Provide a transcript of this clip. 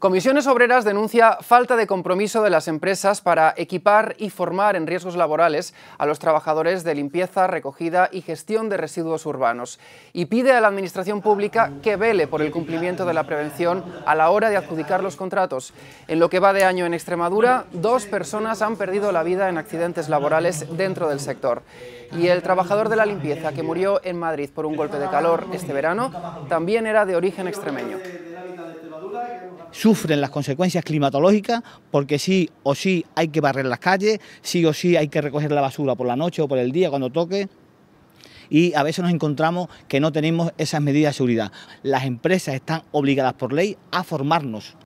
Comisiones Obreras denuncia falta de compromiso de las empresas para equipar y formar en riesgos laborales a los trabajadores de limpieza, recogida y gestión de residuos urbanos y pide a la Administración Pública que vele por el cumplimiento de la prevención a la hora de adjudicar los contratos. En lo que va de año en Extremadura, dos personas han perdido la vida en accidentes laborales dentro del sector. Y el trabajador de la limpieza que murió en Madrid por un golpe de calor este verano también era de origen extremeño sufren las consecuencias climatológicas porque sí o sí hay que barrer las calles, sí o sí hay que recoger la basura por la noche o por el día cuando toque y a veces nos encontramos que no tenemos esas medidas de seguridad. Las empresas están obligadas por ley a formarnos.